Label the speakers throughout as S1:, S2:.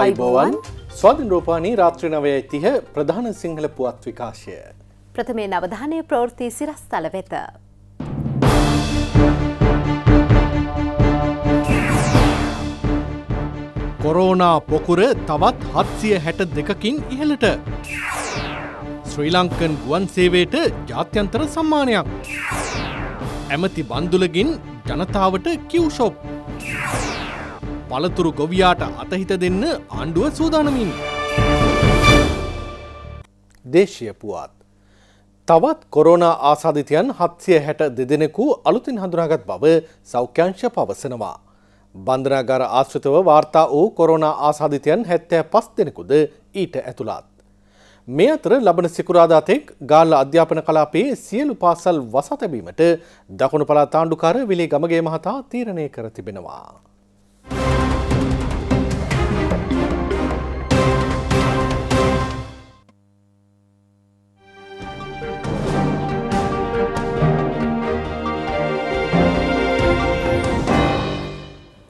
S1: අයිබෝවන් ස්වාධින් රෝපානී රාත්‍ර නවය තිහ ප්‍රධාන සිංහල පුවත් විකාශය.
S2: ප්‍රථමේ නවධානය ප්‍රෝෘති සිරස්ථල වෙත.
S1: කොරෝනා පොකුර තවත් හත්සිය හැට දෙකකින් ඉහළට. ශ්‍රී ලංකන් ගුවන් සේවයට ජාත්‍යන්තර සම්මානයක්. ඇමති බන්දුලගින් ජනතාවට කිව්ෂොප්. පළතුරු ගොවියාට අතහිත දෙන්න ආණ්ඩුව සූදානමින්. දේශය පුවත්. තවත් කොරෝණ ආසාධිතයන් හත්සිය හැට දෙදෙනෙකු අලුතින් හඳුනාගත් බව සෞඛ්‍යංශ පවසනවා. බන්ධනාගාර ආශ්‍රිතව වාර්තා වූ කොරෝණ ආසාධිතයන් හැත්තෑ පස් දෙනෙකුද ඊට ඇතුළත්. මේ අතර ලබන සිකුරාදාතෙක් ගාල්ල අධ්‍යාපන කලාපයේ සියලු පාසල් වසතැබීමට දකුණු පලා තාණ්ඩුකාර විලේ ගමගේ මහතා තීරණය කර තිබෙනවා.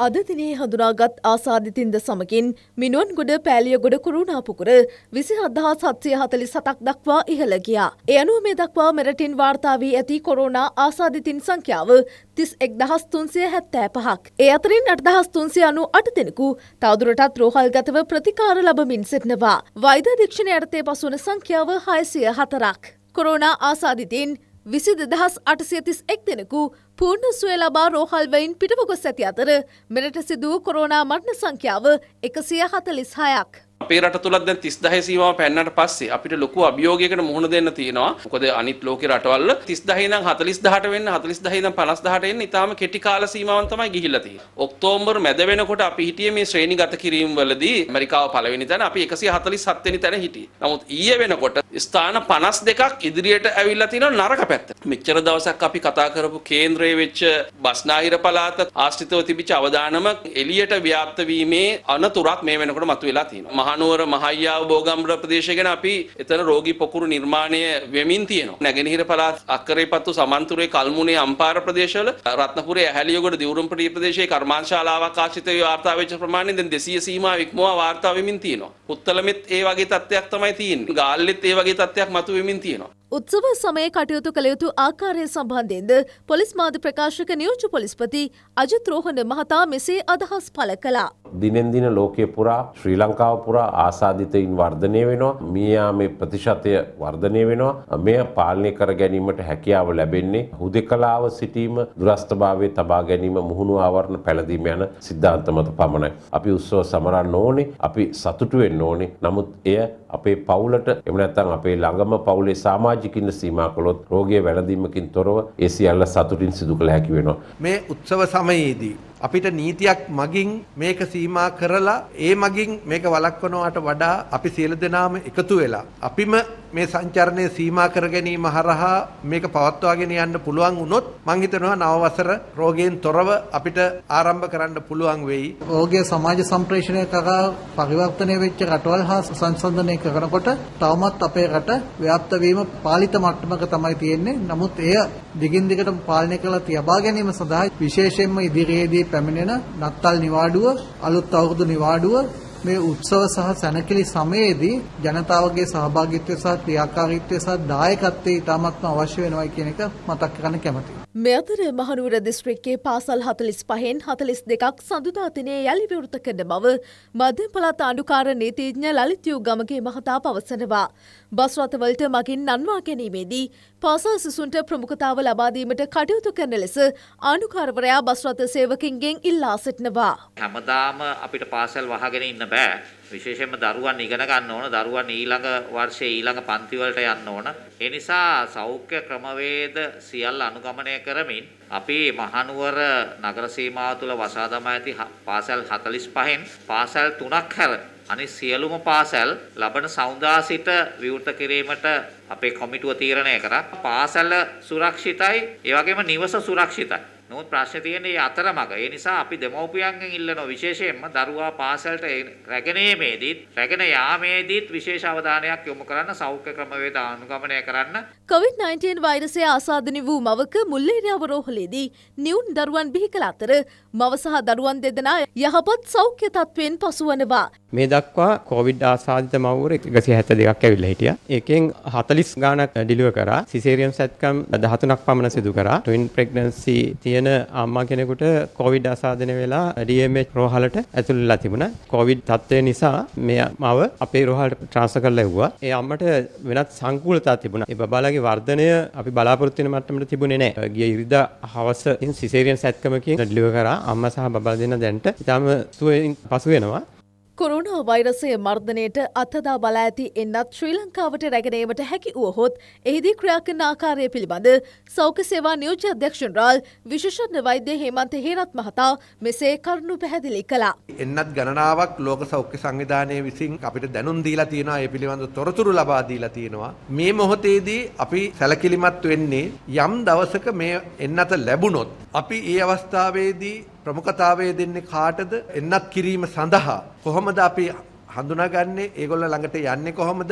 S3: අද දිනේ හඳුනාගත් ආසාධිතින්ද සමගින් මිනුවන්ගොඩ පෑලියගොඩ කුරුණාපුකුර විසි අදහා සත්‍යය හතලි සතක් දක්වා ඉහළ ගියා. එ අනුව මේ දක්වා මෙරටින් වාර්තා වී ඇති කොරෝනා ආසාධිතින් සංඛ්‍යාව තිස් එක් දහස් තුන්සිය හැත්තෑ පහක්. ඒ අතරින් අටදහස් තුන්සිය අනු අට දෙනෙකු තවදුරටත් රෝහල් ගතව ප්‍රතිකාර ලබමින් සිටනවා. වෛද දීක්ෂණ යටතේ පසුවන සංඛ්‍යාව හයසිය හතරක්. කොරෝනා ආසාධිතින් විසි දෙදහස් අටසියතිස් එක් දෙෙනෙකු පූර්ණ සුවේ ලබා රෝහල්වයින් පිටවගොස් ඇති අතර මෙරට සිදුව කොරෝනා මටන සංඛ්‍යාව එකසිය හතලිස් හයක්.
S4: අපේ රට තුලත් දැන් 30000 සීමාව පැන්නට පස්සේ අපිට ලොකු අභියෝගයකට මුහුණ දෙන්න තියෙනවා. මොකද අනිත් ලෝකේ රටවල් 30000 ඉඳන් 40000ට වෙන්න 40000 ඉඳන් 50000ට එන්න ඉතාලම කෙටි කාල සීමාවන් තමයි ගිහිල්ලා තියෙන්නේ. ඔක්තෝබර් මැද වෙනකොට අපි හිටියේ මේ ශ්‍රේණිගත කිරීම වලදී ඇමරිකාව පළවෙනි තැන අපි 147 වෙනි තැන හිටියේ. නමුත් ඊයේ වෙනකොට ස්ථාන 52ක් ඉදිරියට ඇවිල්ලා තියෙනවා නරක පැත්ත. මෙච්චර දවසක් අපි කතා කරපු කේන්ද්‍රයේ වෙච්ච බස්නාහිර පළාත ආශ්‍රිතව තිබිච්ච අවදානම එළියට ව්‍යාප්ත වීමේ අනතුරක් මේ වෙනකොට මතුවලා තියෙනවා. මහනුවර මහයියාව බෝගම්බර ප්‍රදේශ ගැන අපි එතන රෝගී පොකුරු නිර්මාණය වෙමින් තියෙනවා. නැගෙනහිර පළාත් අක්කරේපත්තු සමන්තුරේ කල්මුනේ අම්පාර ප්‍රදේශවල රත්නපුරේ ඇහැලියගොඩ දිවුරුම්පටි ප්‍රදේශයේ කර්මාන්ශාලාවක් ආශ්‍රිතව වාර්තා වෙච්ච ප්‍රමාණය දැන් 200 සීමාව ඉක්මවා වාර්තා වෙමින් තියෙනවා. පුත්තලමෙත් ඒ වගේ තත්ත්වයක් තමයි තියෙන්නේ. ගාල්ලෙත් ඒ වගේ තත්ත්වයක් මතුවෙමින් තියෙනවා.
S3: උත්සව සමය කටයුතු කළ යුතු ආකාරය සම්බන්ධයෙන්ද පොලිස් මාධ්‍ය ප්‍රකාශක නියෝජ්‍ය පොලිස්පති අජිත් රෝහණ මහතා මෙසේ අදහස් පළ කළා.
S4: දිනෙන් දින ලෝකයේ පුරා ශ්‍රී ලංකාව පුරා ආසාදිතයින් වර්ධනය වෙනවා. මියාමේ ප්‍රතිශතය වර්ධනය වෙනවා. මෙය පාලනය කර ගැනීමට හැකියාව ලැබෙන්නේ හුදෙකලාව සිටීම, දුරස්තභාවයේ තබා ගැනීම, මුහුණු ආවරණ පැළඳීම යන સિદ્ધාන්ත මත පමණයි. අපි උත්සව සමරන්න ඕනේ. අපි සතුටු වෙන්න ඕනේ. නමුත් එය අපේ පවුලට එහෙම නැත්නම් අපේ ළඟම පවුලේ සමාජ සමාජිකින්න සීමා කළොත් රෝගය වැළඳීමකින් තොරව ඒ සියල්ල සතුටින් සිදු කළ හැකි වෙනවා.
S5: මේ උත්සව සමයේදී අපිට
S4: නීතියක් මගින්
S5: මේක සීමා කරලා ඒ මගින් මේක වළක්වනවාට වඩා අපි සියලු දෙනාම එකතු වෙලා අපිම මේ සංචරණය සීමා කර ගැනීම හරහා මේක පවත්වාගෙන යන්න පුළුවන් වුණොත් මං හිතනවා නව වසර රෝගයෙන් තොරව අපිට ආරම්භ කරන්න පුළුවන් වෙයි. රෝගය සමාජ සම්ප්‍රේෂණය කරා පරිවර්තනය වෙච්ච රටවල් හා සංසන්දනය කරනකොට තවමත් අපේ රට ව්‍යාප්ත වීම පාලිත මට්ටමක තමයි තියෙන්නේ. නමුත් එය දිගින් දිගටම පාලනය කරලා තියබා ගැනීම සඳහා විශේෂයෙන්ම ඉදිරියේදී පැමිණෙන නත්තල් නිවාඩුව, අලුත් අවුරුදු නිවාඩුව මේ උත්සව සහ සැනකෙලි සමයේදී ජනතාවගේ සහභාගීත්වය සහ ක්‍රියාකාරීත්වය සහ දායකත්වය ඉතාමත්ම අවශ්‍ය වෙනවා කියන එක මතක් කරගන්න
S6: කැමතියි.
S3: මේ අතර මහනුවර දිස්ත්‍රික්කයේ පාසල් 45න් 42ක් සඳුදා දිනයේ යලි විවෘත කරන බව මධ්‍ය පළාත් ආණ්ඩුකාර නීතිඥ ලලිත් යුගමගේ මහතා පවසනවා. බස් රථවලට මගින් නන්වා ගැනීමේදී පාසල් සිසුන්ට ප්‍රමුඛතාව ලබාදීමට කටයුතු කරන ලෙස ආණ්ඩුකාරවරයා බස් රථ සේවකින්ගෙන් ඉල්ලා සිටිනවා.
S4: හැමදාම අපිට පාසල් වහගෙන ඉන්න බෑ. විශේෂයෙන්ම දරුවන් ඉගෙන ගන්න ඕන දරුවන් ඊළඟ වර්ෂයේ ඊළඟ පන්ති වලට යන්න ඕන ඒ නිසා සෞඛ්‍ය ක්‍රමවේද සියල්ල අනුගමනය කරමින් අපි මහනුවර නගර සීමාව තුළ වසා දමා ඇති පාසල් 45න් පාසල් 3ක් හැර අනිත් සියලුම පාසල් ලබන සවුදා සිට විවෘත කිරීමට අපේ කොමිටුව තීරණය කරා. පාසල සුරක්ෂිතයි, ඒ වගේම නිවස සුරක්ෂිතයි. නමුත් ප්‍රශ්නේ තියෙන්නේ අතරමඟ. ඒ නිසා අපි දෙමව්පියන්ගෙන් ඉල්ලනවා විශේෂයෙන්ම දරුවා පාසලට රැගෙනීමේදීත්, රැගෙන යාමේදීත් විශේෂ අවධානයක් යොමු කරන්න, සෞඛ්‍ය ක්‍රමවේද අනුගමනය කරන්න,
S3: කොවිD-19 වෛරසය ආසාධන වූ මවක මුල්ලේරයාව රෝහලේදී නිවුන් දරුවන් බිහි කළ අතර මව සහ දරුවන් දෙදෙනා යහපත් සෞඛ්‍ය තත්ත්වයෙන් පසුවනවා.
S4: මේ දක්වා කොවිඩ් ආසාධිත මවුර එකසි හැත දෙකක්
S1: ඇවිල්ල හිටිය. එකෙන් හතලිස් ගානක් ඩිලුව කර සිසේරියම් සැත්කම් දහතුනක් පමණ සිදු කර ටවන් ප්‍රෙක්නන්සි තියෙන අම්මා කෙනෙකුට කොවිඩ් ආසාධන වෙලා ඩMH රෝහලට ඇතුළලා තිබුණ කොවිඩ් තත්ත්වය නිසා මෙ මව අපේ රෝහල්ට ට්‍රාන්ස කරලා ඇව්වා ඒ අම්මට වෙනත් සංකූලතා තිබුණ එ බාලගේ වර්ධනය අපි බලාපොරොත්තු වෙන මට්ටමට තිබුණේ නැහැ. ගිය ඉරිදා හවසින් සිසේරියන් සැත්කමකින් ඩිලිවර් කරා අම්මා සහ බබා දෙන්න දැන්ට ඉතාලම සුවෙන් පසු වෙනවා.
S3: කොරුණා වෛරසය මර්ධනයට අතදා බලා ඇති එන්නත් ශ්‍රී ලංකාවට රැගෙනීමට හැකි වුවහොත් එහිදී ක්‍රියා කරන ආකාරය පිළිබඳ සෞඛ්‍ය සේවා නියෝජ්‍ය අධ්‍යක්ෂණරාල් විශේෂඥ වෛද්‍ය හේමන්ත හේරත් මහතා මෙසේ කරුණු පැහැදිලි කළා.
S5: එන්නත් ගණනාවක් ලෝක සෞඛ්‍ය සංවිධානය විසින් අපිට දැනුම් දීලා තියෙනවා ඒ පිළිබඳ තොරතුරු ලබා දීලා තියෙනවා. මේ මොහොතේදී අපි සැලකිලිමත් වෙන්නේ යම් දවසක මේ එන්නත ලැබුණොත් අපි ඒ අවස්ථාවේදී ප්‍රමුඛතාවය දෙන්නේ කාටද? එන්නත් කිරීම සඳහා කොහොමද අපි හඳුනාගන්නේ? ඒගොල්ල ළඟට යන්නේ කොහොමද?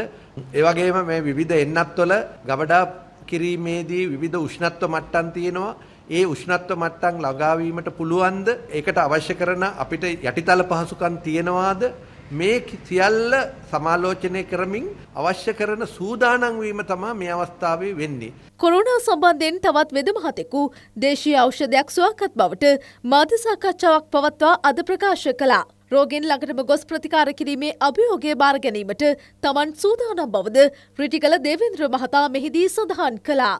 S5: ඒ වගේම මේ විවිධ එන්නත්වල ගබඩා කිරීමේදී විවිධ උෂ්ණත්ව මට්ටම් තියෙනවා. ඒ උෂ්ණත්ව මට්ටම් ළඟා වීමට පුළුවන්ද? ඒකට අවශ්‍ය කරන අපිට යටිතල පහසුකම් තියනවාද? මේ සියල්ල සමාලෝචනය කරමින් අවශ්‍ය කරන සූදානම් වීම තමයි මේ අවස්ථාවේ වෙන්නේ.
S3: කොරෝනා සම්බන්ධයෙන් තවත් වෙදමහතෙකු දේශීය ඖෂධයක් සුවකත් බවට මාධ්‍ය සාකච්ඡාවක් පවත්වා අද ප්‍රකාශ කළා. රෝගෙන් ළඟටම ගොස් ප්‍රතිකාර කිරීමේ අභියෝගය බාර ගැනීමට තමන් සූදානම් බවද රිටිකල දේවේන්ද්‍ර මහතා මෙහිදී සඳහන් කළා.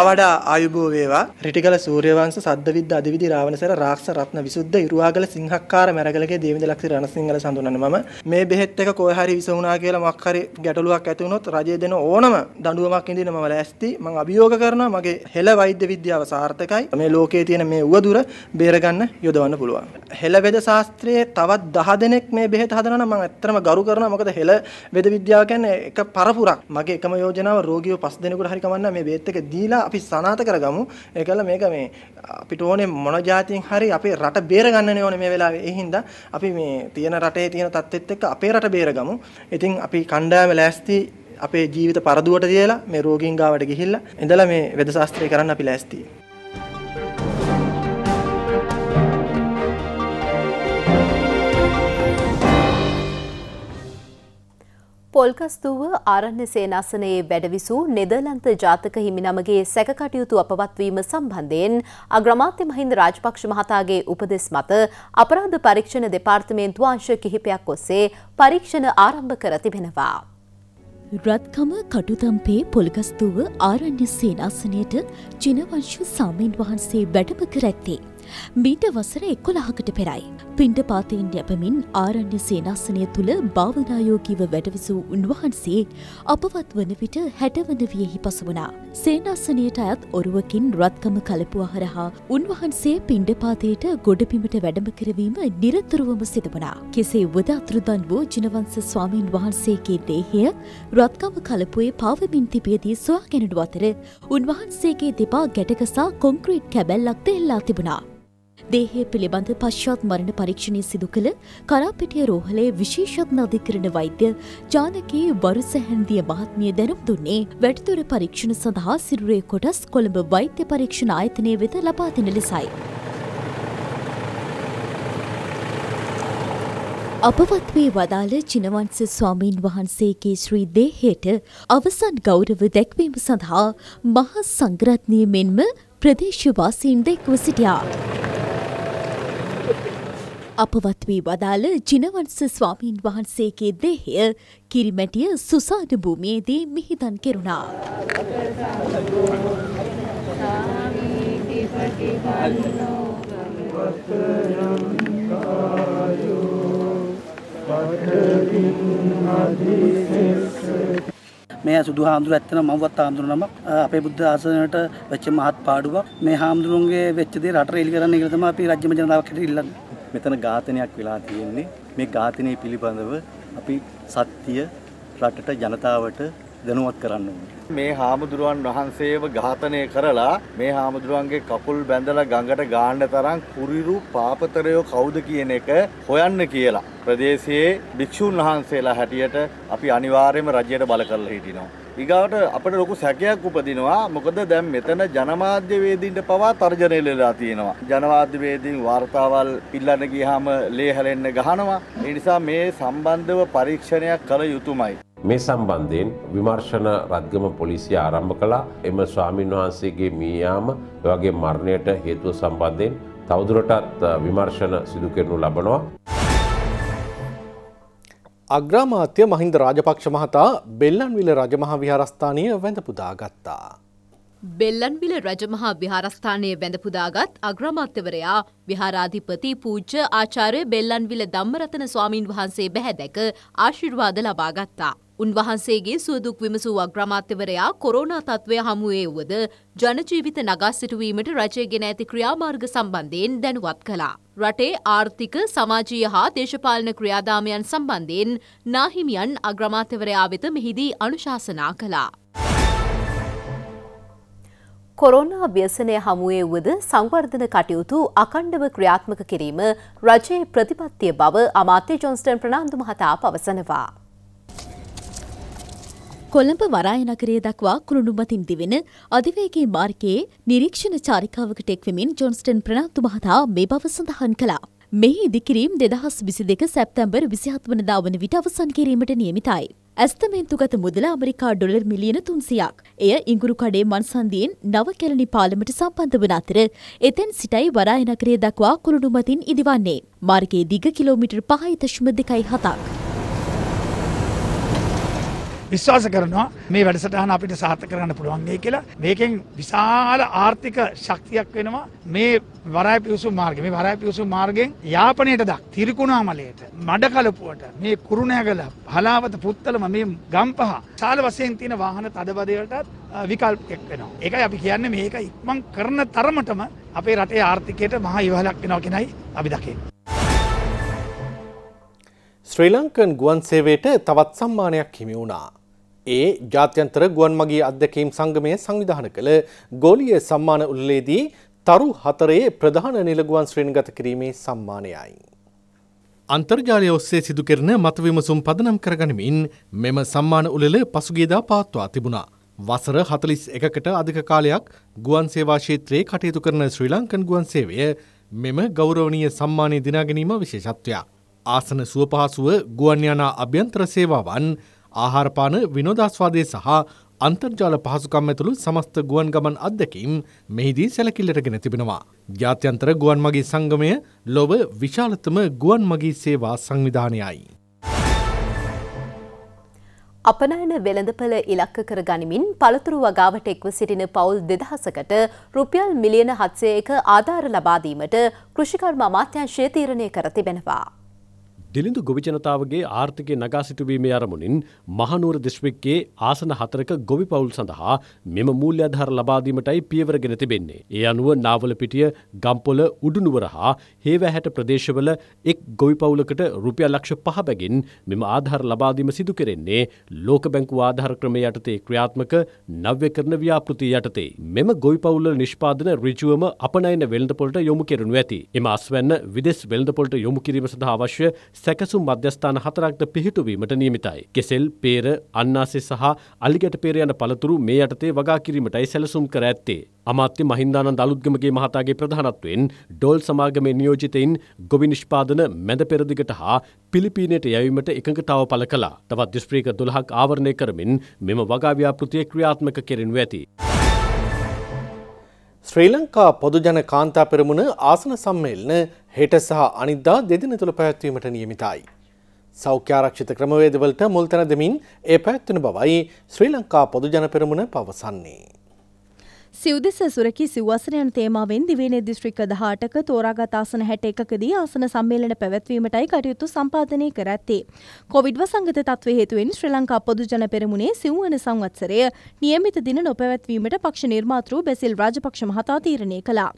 S5: අවඩා ආයුබෝ වේවා රිටිගල සූර්යවංශ සද්දවිද්ද අධිවිදි රාවණසර රාක්ෂ රත්න විසුද්ධ ඉරුවාගල සිංහක්කාර මැරගලගේ දේවිඳ ලක්ෂ රණසිංහල සඳුනන මම මේ බෙහෙත් එක කොහේ හරි විස වුණා කියලා මොකක් හරි ගැටලුවක් ඇති වුණොත් රජය දෙන ඕනම දඬුවමක් ඉදින මම ලෑස්ති මම අභියෝග කරනවා මගේ හෙළ වෛද්‍ය විද්‍යාව සාර්ථකයි මේ ලෝකයේ තියෙන මේ උවදුර බේරගන්න යොදවන්න පුළුවන් හෙළ වෙද ශාස්ත්‍රයේ තවත් 10 දෙනෙක් මේ බෙහෙත හදනවා නම් මම ඇත්තටම ගරු කරනවා. මොකද හෙළ වෙද විද්‍යාව කියන්නේ එක පරපුරක්. මගේ එකම යෝජනාව රෝගියෝ 5 දෙනෙකුට හරි කමන්න මේ බෙහෙත් එක දීලා අපි සනාත කරගමු. ඒකල මේක මේ අපිට ඕනේ මොන જાතියෙන් හරි අපේ රට බේර ගන්නනේ ඕනේ මේ වෙලාවේ. ඒ හින්දා අපි මේ තියෙන රටේ තියෙන තත්ත්වෙත් එක්ක අපේ රට බේරගමු. ඉතින් අපි කණ්ඩායම ලෑස්ති අපේ ජීවිත පරදුවට තියලා මේ රෝගීන් ගාවට ගිහිල්ලා ඉඳලා මේ වෙද ශාස්ත්‍රය කරන්න අපි ලෑස්තියි.
S2: පොල්කස්තුව ආරණ්‍ය සේනාසනයේ වැඩවිසූ නෙදර්ලන්ත ජාතක හිමිනමගේ සැකකටයුතු අපවත්වීම සම්බන්ධයෙන් අග්‍රමාත්‍ය මහින්ද රාජපක්ෂ මහතාගේ උපදෙස් මත අපරාධ පරීක්ෂණ දෙපාර්තමේන්තු අංශ කිහිපයක් ඔස්සේ පරීක්ෂණ ආරම්භ කර තිබෙනවා.
S6: රත්කම කටුතම්පේ පොල්කස්තුව ආරණ්‍ය සේනාසනයට චිනවංශ සාමීන් වහන්සේ වැඩම කර ඇත්තේ. මීට වසර එකොළහකට පෙරයි. පින්ඩ පාතයෙන් යැපමින් ආරණ්‍ය සේනාසනය තුළ භාවනායෝගීව වැඩවිසූ උන්වහන්සේ අපවත් වන විට හැටවන වියෙහි පසවනා. සේනාසනයට අයත් ඔරුවකින් රත්කම කලපුවා හරහා උන්වහන්සේ පින්ඩ පාතයට ගොඩපිමට වැඩම කරවීම නිරතුරුවම සිදවනා. කෙසේ වද අතුරුදන් වූ ජිනවංස ස්වාමීන් වහන්සේගේ දේහය රත්කම කලපුයේ පාවමින් තිබියදී සොයාගෙනඩු අතර උන්වහන්සේගේ දෙපා ගැටකසා කොන්ක්‍රීට් කැබැල්ලක්ද එල්ලා තිබුණා. දේහය පිළිබඳ පශ්චාත් මරණ පරීක්ෂණය සිදු කළ කරාපිටිය රෝහලේ විශේෂඥ අධිකරණ වෛද්‍ය ජානකී වරුසැහන්දිය මහත්මිය දැනුම් දුන්නේ වැටතොර පරීක්ෂණ සඳහා සිරුරේ කොටස් කොළඹ වෛද්‍ය පරීක්ෂණ ආයතනය වෙත ලබා දෙන ලෙසයි. අපවත් වී වදාළ චිනවංශ ස්වාමීන් වහන්සේගේ ශ්‍රී දේහයට අවසන් ගෞරව දැක්වීම සඳහා මහා සංඝරත්නය මෙන්ම ප්‍රදේශවාසීන් දෙක්ව සිටියා. අපවත් වී වදාළ ජිනවංශ ස්වාමීන් වහන්සේගේ දේහය කිරිමැටිය සුසාන භූමියේදී මිහිදන් කෙරුණා.
S5: මේ සුදු හාමුදුරුවෝ ඇත්තනම් මමවත් හාමුදුරුවෝ නමක් අපේ බුද්ධ ආසනයට වෙච්ච මහත් පාඩුවක්
S1: මේ හාමුදුරුවන්ගේ වෙච්ච දේ රට රැලි කරන්න කියලා තමයි අපි රාජ්‍යම ජනතාවක් හිටින්න ඉල්ලන්නේ මෙතන ඝාතනයක් වෙලා තියෙන්නේ. මේ ඝාතනය පිළිබඳව අපි සත්‍ය රටට ජනතාවට දැනුවත් කරන්න ඕනේ. මේ හාමුදුරුවන් වහන්සේව ඝාතනය කරලා මේ හාමුදුරුවන්ගේ කකුල් බැඳලා ගඟට ගාන්න තරම් කුරිරු පාපතරයෝ කවුද කියන එක හොයන්න කියලා. ප්‍රදේශයේ භික්ෂුන් වහන්සේලා හැටියට අපි අනිවාර්යයෙන්ම රජයට බල කරලා හිටිනවා. ඊගාවට අපිට ලොකු සැකයක් උපදිනවා මොකද දැන් මෙතන ජනමාධ්‍යවේදීන්ට පවා තර්ජනය ලෙලා තියෙනවා ජනමාධ්‍යවේදීන් වාර්තාවල් පිල්ලන්න ගියාම ලේ හැලෙන්න ගහනවා ඒ නිසා මේ සම්බන්ධව පරීක්ෂණයක් කළ යුතුමයි
S4: මේ සම්බන්ධයෙන් විමර්ශන රද්ගම පොලිසිය ආරම්භ කළා එම ස්වාමින් වහන්සේගේ මියයාම එවගේ මරණයට හේතුව සම්බන්ධයෙන් තවදුරටත් විමර්ශන සිදු කරනු ලබනවා අග්‍රාමාත්‍ය මහින්ද රාජපක්ෂ මහතා බෙල්ලන්විල
S1: රජමහා විහාරස්ථානය වැඳපුදා ගත්තා.
S2: බෙල්ලන්විල රජමහා විහාරස්ථානය වැඳපුදාගත් අග්‍රමාත්‍යවරයා විහාරාධිපති පූජ්‍ය ආචාර්ය බෙල්ලන්විල ධම්මරතන ස්වාමින් වහන්සේ බැහැදැක ආශිර්වාද ලබා ගත්තා. උන්වහන්සේගේ සුවදුක් විමසූ අග්‍රමාත්‍යවරයා කොරෝනා තත්ත්වය හමුවේ වුවද ජනජීවිත නගා සිටුවීමට රජය ගෙන ඇති ක්‍රියාමාර්ග සම්බන්ධයෙන් දැනුවත් කළා. රටේ ආර්ථික සමාජීය හා දේශපාලන ක්‍රියාදාමයන් සම්බන්ධයෙන් නාහිමියන් අග්‍රමාත්‍යවරයා වෙත මෙහිදී අනුශාසනා කළා. කොරෝනා ව්‍යසනය හමුවේ වුවද සංවර්ධන කටයුතු අකණ්ඩව ක්‍රියාත්මක කිරීම රජයේ ප්‍රතිපත්තිය බව අමාත්‍ය ජොන්ස්ටන් ප්‍රනාන්දු මහතා පවසනවා.
S6: කොළඹ වරායනගරය දක්වා කුළුණුමතින් දිවෙන අධිවේගේ මාර්ගයේ නිරීක්ෂණ චාරිකාවකට එක්වමින් ජොන්ස්ටන් ප්‍රනාන්තු මහතා මේ බව සඳහන් කළා. මෙහි ඉදිකිරීම් දෙදහස් විසි දෙක සැප්තැම්බර් විසිහත් වනදා වන විට අවසන් කිරීමට නියමිතයි. ඇස්තමේන්තුගත මුදල අමරිකා ඩොලර් මිලියන තුන්සියක්. එය ඉංගුරු කඩේ මන්සන්දියෙන් නව කැලණි පාලමට සම්බන්ධ වන අතර එතැන් සිටයි වරායනගරය දක්වා කුළුණුමතින් ඉදිවන්නේ. මාර්ගයේ දිග කිලෝමිටර් පහයි දශම දෙකයි හතක්. විශ්වාස කරනවා මේ වැඩසටහන අපිට සාර්ථක කරන්න පුළුවන් වෙයි කියලා. මේකෙන් විශාල ආර්ථික
S1: ශක්තියක් වෙනවා මේ වරාය පිවිසුම් මාර්ගේ. මේ වරාය පිවිසුම් මාර්ගෙන් යාපනයට දක් තිරිකුණාමලයට මඩකලපුවට මේ කුරුණෑගල හලාවත පුත්තලම මේ ගම්පහ සාල වශයෙන් තියෙන වාහන තදබදයටත් විකල්පයක් වෙනවා. ඒකයි අපි කියන්නේ මේක ඉක්මන් කරන තරමටම අපේ රටේ ආර්ථිකයට මහා ඉවහලක් වෙනවා කියනයි අපි දකින්නේ. ශ්‍රී ලංකන් ගුවන් සේවයට තවත් සම්මානයක් හිමි වුණා. ඒ ජාත්‍යන්තර ගුවන්මගේ අධ්‍යකීම් සංගමය සංවිධාන කළ ගෝලිය සම්මාන උල්ලේදී තරු හතරේ ප්‍රධාන නිලගුවන් ශ්‍රීණගත කිරීමේ සම්මානයයි. අන්තර්ජාලය ඔස්සේ සිදුකරන මතවිමසුම් පදනම් කරගනිමින් මෙම සම්මාන උළෙල පසුගේදා පාත්වා තිබුණා. වසර හතලිස් එකකට අධික කාලයක් ගුවන් සේවා ශේත්‍රයේ කටයුතු කරන ශ්‍රී ලංකන් ගුවන් සේවය මෙම ගෞරවනීය සම්මානය දිනාගැනීම විශේෂත්වයක්. ආසන සුවපහසුව ගුවන්යානා අභ්‍යන්තර සේවාවන් ආහාරපාන විනෝදස්වාදය සහ අන්තර්ජාල පහසුකම් ඇතුළු සමස්ත ගුවන් ගමන් අත්දැකීම් මෙහිදී සැලකිල්ලටගෙන තිබෙනවා. ජාත්‍යන්තර ගුවන් මගේ සංගමය ලොව විශාලතම ගුවන් මගේ සේවා සංවිධානයයි.
S2: අපනයන වෙළඳපළ ඉලක්ක කර ගනිමින් පළතුරු වගාවට එක්ව සිටින පවුල් දෙදහසකට රුපියල් මිලියන හත්සය එක ආධාර ලබාදීමට කෘෂිකර්ම අමාත්‍යංශය තීරණය කර තිබෙනවා.
S1: දිලිඳු ගොවි ජනතාවගේ ආර්ථිකය නගා සිටුවීමේ අරමුණින් මහනුවර දිස්ත්‍රික්කයේ ආසන හතරක ගොවි පවුල් සඳහා මෙම මූල්‍යාධාර ලබා දීමටයි පියවරගෙන තිබෙන්නේ. ඒ අනුව නාවලපිටිය, ගම්පොළ, උඩුනුවර හා හේවැහැට ප්‍රදේශවල එක් ගොවි පවුලකට රුපියල් ලක්ෂ 5 බැගින් මෙම ආධාර ලබා දීම සිදු කෙරෙන්නේ ලෝක බැංකුව ආධාර ක්‍රමය යටතේ ක්‍රියාත්මක නව්‍යකරණ ව්‍යාපෘතිය යටතේ. මෙම ගොවි පවුල්වල නිෂ්පාදන ඍජුවම අපනයන වෙළඳපොළට යොමු කෙරෙනු ඇති. එම අස්වැන්න විදෙස් වෙළඳපොළට යොමු කිරීම සඳහා අවශ්‍ය සැකසුම් මධ්‍යස්ථාන හතරක්ද පිහිටුවීමට නියමිතයි. කෙසෙල්, පේර, අන්නාසෙ සහ අලිගැට පේර යන පළතුරු මේ යටතේ වගා කිරීමටයි සැලසුම් කර ඇත්තේ. අමාත්‍ය මහින්දානන්ද අලුත්ගමගේ මහතාගේ ප්‍රධානත්වයෙන් ඩෝල් සමාගමේ නියෝජිතයින් ගොවි නිෂ්පාදන මැද පෙරදිගට හා පිලිපීනයට යැවීමට එකඟතාව පළ කළා. තවත් දිස්ත්‍රික්ක 12ක් ආවරණය කරමින් මෙම වගා ව්‍යාපෘතිය ක්‍රියාත්මක කෙරෙනු ඇති. ශ්‍රී ලංකා පොදුජන කාන්තා පෙරමුණ ආසන සම්මේලන හෙට සහ අනිද්දා දෙදින තුළ පැවැත්වීමට නියමිතයි. සෞඛ්‍යාරක්ෂිත ක්‍රමවේදවලට මුල්තැන දෙමින් ඒ පැත්වෙන බවයි ශ්‍රී ලංකා පොදුජන පෙරමුණ පවසන්නේ.
S7: සිව්දෙස සුරකි සිව්වසන යන තේමාවෙන් දිවයිනේ දිස්ත්‍රික්ක 18ක තෝරාගත් ආසන 61කදී ආසන සම්මේලන පැවැත්වීමටයි කටයුතු සම්පාදනය කර ඇත්තේ. කොවිඩ් වසංගත තත්ත්ව හේතුවෙන් ශ්‍රී ලංකා පොදුජන පෙරමුණේ සිව්වන සංවත්සරය નિયમિત දින නොපැවැත්වීමට පක්ෂ නිර්මාතෘ බැසිල් රාජපක්ෂ මහතා තීරණය කළා.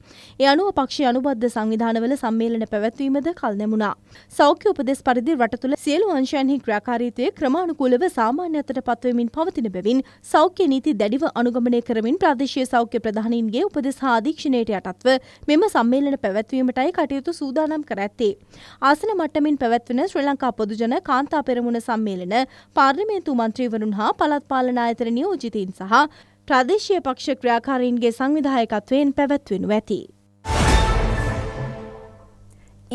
S7: ඒ අනුව පක්ෂයේ අනුබද්ධ සංවිධානවල සම්මේලන පැවැත්වීමද කල් නැමුණා. සෞඛ්‍ය උපදෙස් පරිදි රට තුළ සියලු අංශයන්හි ක්‍රියාකාරීත්වය ක්‍රමානුකූලව සාමාන්‍ය අතට පත්වමින් පවතින බැවින් සෞඛ්‍ය නීති දැඩිව අනුගමනය කරමින් ප්‍රාදේශීය සෞඛ්‍ය ප්‍රධානීන්ගේ උපදෙස් ආදීක්ෂණයට යටත්ව මෙම සම්මේලන පැවැත්වීමටයි කටයුතු සූදානම් කර ඇත්තේ. ආසන මට්ටමින් පැවැත්වෙන ශ්‍රී ලංකා පොදුජන කාන්තා පෙරමුණ සම්මේලන පාර්ලිමේන්තු මන්ත්‍රීවරුන් හා පළත් පාලන ආයතන නියෝජිතීන් සහ ප්‍රාදේශීය පක්ෂ ක්‍රියාකාරීන්ගේ සංවිධායකත්වයෙන් පැවැත්වෙනු ඇති.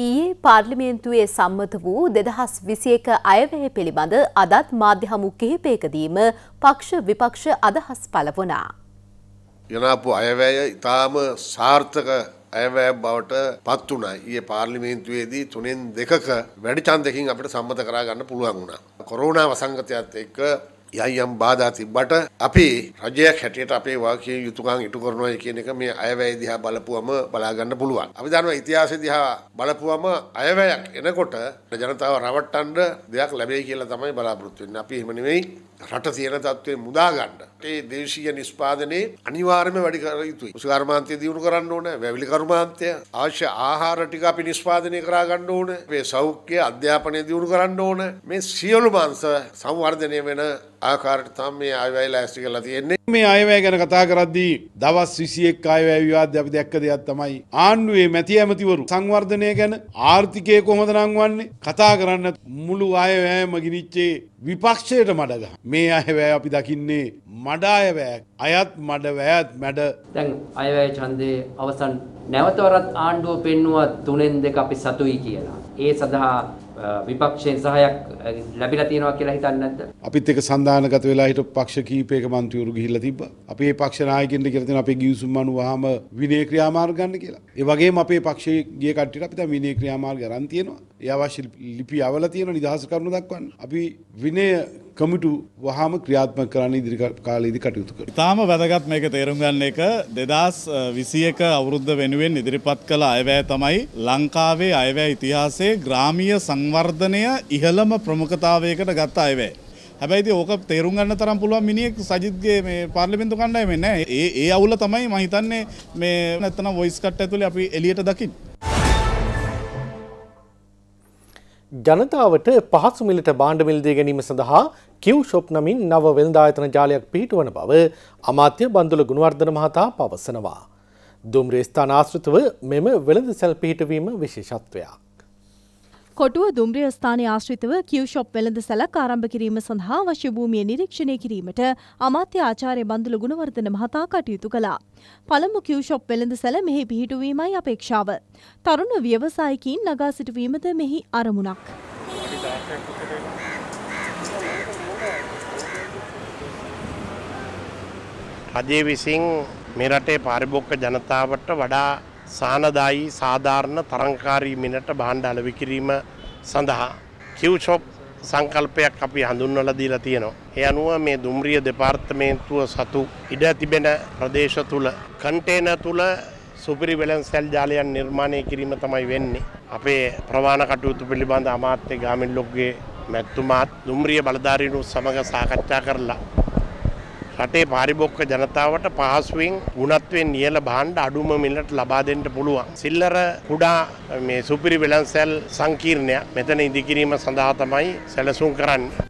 S7: ඊයේ පාර්ලිමේන්තුවේ සම්මත
S2: වූ දෙදහස් විසියක අයවැය පිළිබඳ අදත් මාධ්‍ය හමු කිහිපයකදීම පක්ෂ විපක්ෂ අදහස් පළ වනා.
S5: ගෙනාපු අයවැය ඉතාම සාර්ථක ඇවෑ බවට පත් වුණා. ඊයේ පාර්ලිමේන්තුවේදී තුනෙන් දෙකක වැඩි ඡන්දකින් අපිට සම්මත කරා ගන්න පුළුවන් වුණා. කොරෝනා වසංගතයත් එක්ක යම් බාධා තිබ්බට අපි රජයක් හැටියට අපේ වාක්‍ය යුතුයකම් ඉටු කරනවා කියන එක මේ අයවැය දිහා බලපුවම බලා ගන්න පුළුවන්. අපි දන්නවා ඉතිහාසය දිහා බලපුවම අයවැයක් එනකොට ජනතාව රවට්ටන්න දෙයක් ලැබෙයි කියලා තමයි බලාපොරොත්තු වෙන්නේ. අපි එහෙම නෙවෙයි රට තියෙන තත්ත්වේ මුදා ගන්න රටේ දේශීය නිෂ්පාදනයේ අනිවාර්යයෙන්ම වැඩි කර යුතුයි. කෘෂි කර්මාන්තය දියුණු කරන්න ඕනේ. වැවිලි කර්මාන්තය අවශ්‍ය ආහාර ටික අපි නිෂ්පාදනය කරා ගන්න ඕනේ. මේ සෞඛ්‍ය අධ්‍යාපනය දියුණු කරන්න ඕනේ. මේ සියලුම අංශ සංවර්ධනය වෙන ආකාරයට තමයි මේ අයවැය ලෑස්ති කරලා තියෙන්නේ.
S1: මේ අයවැය ගැන කතා කරද්දී දවස් 21 අයවැය විවාදය අපි දැක්ක දෙයක් තමයි ආණ්ඩුවේ මැති ඇමතිවරු සංවර්ධනය ගැන ආර්ථිකය කොහොමද නංවන්නේ කතා කරන්න මුළු අයවැයම ගිනිච්චේ විපක්ෂයට මඩගහ. මේ අයවැය අපි දකින්නේ මඩ අයවැයක් අයත් මඩ වැයත් මැඩ දැන් අයවැය චන්දය
S7: අවසන් නැවතවරත් ආණ්ඩුව පෙන්නුවත් තුනෙන් දෙක අපි සතුයි කියලා. ඒ සඳහා විපක්ෂයෙන් සහයක් ලැබිලා තියෙනවා කියලා හිතන්නේ නැද්ද?
S1: අපිත් එක සඳහනගත වෙලා හිටපු පක්ෂ කීපයක මන්ත්‍රීවරු ගිහිල්ලා තිබ්බා. අපි මේ පක්ෂ නායකින්ට කියලා තියෙන අපේ ගිවිසුම් අනුවහම විනය ක්‍රියාමාර්ග ගන්න කියලා. ඒ වගේම අපේ පක්ෂයේ ගිය කට්ටියට අපි දැන් විනය ක්‍රියාමාර්ග ගන්න තියෙනවා. ඒ අවශ්‍ය ලිපි අවල තියෙන නිදහස් කරුණු දක්වන්න. අපි විනය කමිටු වහාම ක්‍රියාත්මක කරන්න ඉදිරි කාලයේදී කටයුතු කරනවා. ඊටාම වැදගත් මේක තේරුම් ගන්න එක 2021 අවුරුද්ද වෙනුවෙන් ඉදිරිපත් කළ අයවැය තමයි ලංකාවේ අයවැය ඉතිහාසයේ ග්‍රාමීය සංවර්ධනය ඉහළම ප්‍රමුඛතාවයකට ගත්ත අයවැය. හැබැයි ඕක තේරුම් ගන්න තරම් පුළුවන් මිනිහෙක් සජිත්ගේ මේ පාර්ලිමේන්තු කණ්ඩායමේ නෑ. ඒ ඒ අවුල තමයි මම හිතන්නේ මේ නැත්තම් වොයිස් කට් ඇතුලේ අපි එළියට දකින්නේ. ජනතාවට පහසු මිලට බාණ්ඩ මිලදී ගැනීම සඳහා කිව් ෂොප් නමින් නව වෙළඳායතන ජාලයක් පිහිටුවන බව අමාත්‍ය බන්දුල ගුණවර්ධන මහතා පවසනවා. දුම්රේ ස්ථානාශ්‍රිතව මෙම වෙළඳ සැල් පිහිටවීම විශේෂත්වයක්.
S7: කොටුව දුම්රිය ස්ථානය ආශ්‍රිතව කිව් ෂොප් වෙළඳ සැලක් ආරම්භ කිරීම සඳහා අවශ්‍ය භූමිය නිරීක්ෂණය කිරීමට අමාත්‍ය ආචාර්ය බන්දුල ගුණවර්ධන මහතා කටයුතු කළා. පළමු කිව් ෂොප් වෙළඳ සැල මෙහි පිහිටුවීමයි අපේක්ෂාව. තරුණ ව්‍යවසායකින් නගා සිටුවීමද මෙහි අරමුණක්.
S1: රජය විසින් මේ රටේ පාරිභෝගික ජනතාවට වඩා සානදායි සාධාරණ තරංකාරී මිනට බාණ්ඩ අලවිකිරීම සඳහා කිව්ෂොප් සංකල්පයක් අපි හඳුන්වලා දීලා තියෙනවා. ඒ අනුව මේ දුම්රිය දෙපාර්තමේන්තුව සතු ඉඩ තිබෙන ප්‍රදේශ තුල කන්ටේනර් තුල සුපිරි බැලන්ස් සෙල් ජාලයන් නිර්මාණය කිරීම තමයි වෙන්නේ. අපේ ප්‍රවාහන කටයුතු පිළිබඳ අමාත්‍ය ගාමිණී ලොක්ගේ මැතිතුමාත් දුම්රිය බලධාරීන් සමග සාකච්ඡා කරලා රටේ පාරිභෝගික ජනතාවට පහසුවෙන් ගුණත්වයෙන් නියල භාණ්ඩ අඩුම මිලට ලබා දෙන්න පුළුවන්. සිල්ලර කුඩා මේ සුපිරි වෙළඳසැල් සංකීර්ණයක් මෙතන ඉදිකිරීම සඳහා තමයි සැලසුම් කරන්නේ.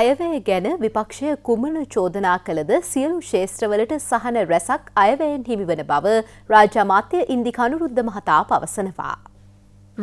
S2: අයවැය ගැන විපක්ෂය කුමන චෝදනා කළද සියලු ශේෂ්ත්‍රවලට සහන රැසක් අයවැයෙන් හිමිවන බව
S7: රාජාමාත්‍ය ඉන්දිකනුරුද්ධ මහතා පවසනවා.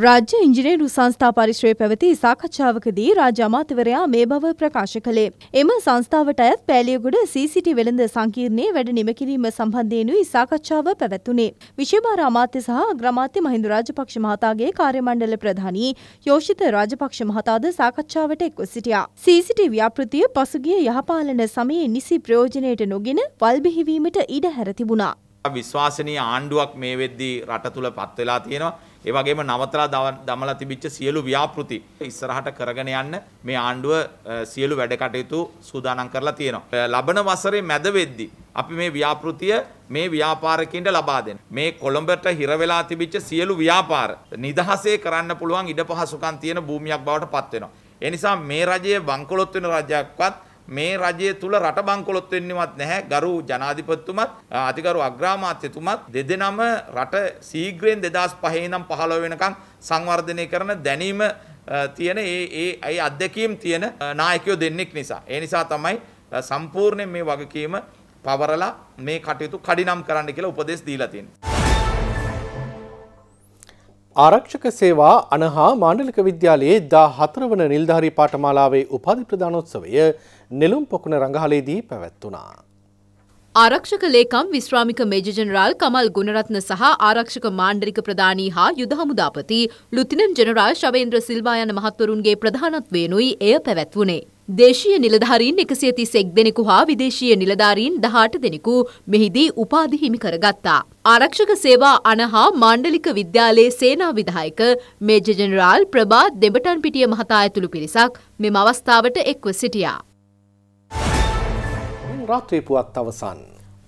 S7: රාජ්‍ය ඉංජිනේරු සංස්ථා පරිශ්‍රය පැවති සාකච්ඡාවකදී රාජ්‍ය අමාත්‍යවරයා මේ බව ප්‍රකාශ කළේ. එම සංස්ථාවට අයත් පෑලියගොඩ සීසිටි වෙළඳ සංකීර්ණයේ වැඩ නිම කිරීම සම්බන්ධයෙන්ුයි සාකච්ඡාව පැවැත්තුනේ. විශේෂ අමාත්‍ය සහ අග්‍රාමාත්‍ය මහින්ද රාජපක්ෂ මහතාගේ කාර්යමණ්ඩල ප්‍රධානී යෝෂිත රාජපක්ෂ මහතාද සාකච්ඡාවට එක්ව සිටියා. සීසිටි ව්‍යාපෘතිය පසුගිය යහපාලන සමයේ නිසි ප්‍රයෝජනයට නොගෙන වල් බිහිවීමට ඉඩ හැර තිබුණා.
S4: විශ්වාසනීය ආණ්ඩුවක් මේ වෙද්දී රට තුල පත් වෙලා තියෙනවා. ඒ වගේම නවතලා දමලා තිබිච්ච සියලු ව්‍යාපෘති ඉස්සරහට කරගෙන යන්න මේ ආණ්ඩුව සියලු වැඩ කටයුතු සූදානම් කරලා තියෙනවා. ලබන වසරේ මැද වෙද්දී අපි මේ ව්‍යාපෘතිය මේ ව්‍යාපාරකින්ට ලබා දෙන්න. මේ කොළඹට හිර වෙලා තිබිච්ච සියලු ව්‍යාපාර නිදහසේ කරන්න පුළුවන් ඉඩ පහසුකම් තියෙන භූමියක් බවට පත් වෙනවා. ඒ නිසා මේ රජයේ වංකොලොත් වෙන රජයක්වත් මේ රජය තුල රට බංකොලොත් වෙන්නවත් නැහැ. ගරු ජනාධිපතිතුමත් අතිගරු අග්‍රාමාත්‍යතුමත් දෙදෙනම රට සීග්‍රයෙන් 2005 ඉඳන් 15 වෙනකන් සංවර්ධනය කරන දැනීම තියෙන ඒ ඒ ඒ අධ්‍යක්ීම් තියෙන නායකයෝ දෙන්නෙක් නිසා. ඒ නිසා තමයි සම්පූර්ණයෙන් මේ වගකීම පවරලා මේ කටයුතු කඩිනම් කරන්න කියලා උපදෙස් දීලා තියෙනවා.
S1: ආරක්ෂක සේවා අනහා මාණ්ඩලික විද්‍යාලයේ 14 වන නිලධාරී පාඨමාලාවේ උපාධි ප්‍රදානෝත්සවය නෙළුම් පොකුණ රඟහලේදී පැවැත්වුණා.
S2: ආරක්ෂක ලේකම් විශ්‍රාමික මේජ ජනරාල් කමල් ගුණරත්න සහ ආරක්ෂක මාණ්ඩලික ප්‍රධානී හා යුද හමුදාපති ලුතිනන් ජනරාල් ශවේන්ද්‍ර සිල්වා යන මහත්වරුන්ගේ ප්‍රධානත්වයෙනුයි එය පැවැත්වුණේ. දේශීය නිලධාරීන් එකසිය තිසෙක් දෙනෙකු හා විදේශීය නිලධාරීන් දහට දෙනෙකු මෙහිදී උපාධි හිමි කරගත්තා. ආරක්ෂක සේවා අනහා මාණ්ඩලික විද්‍යාලයේ සේනා විධායක මේජ ජනරාල් ප්‍රභා දෙඹටන්පිටිය මහතා ඇතුළු පිරිසක් මෙම අවස්ථාවට එක්ව සිටියා.
S1: රාත්‍රී පුවත් අවසන්.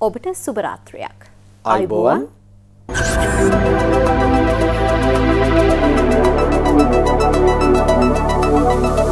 S2: ඔබට සුබරාත්‍රයක්.
S1: අයිබෝවන්. Thank you.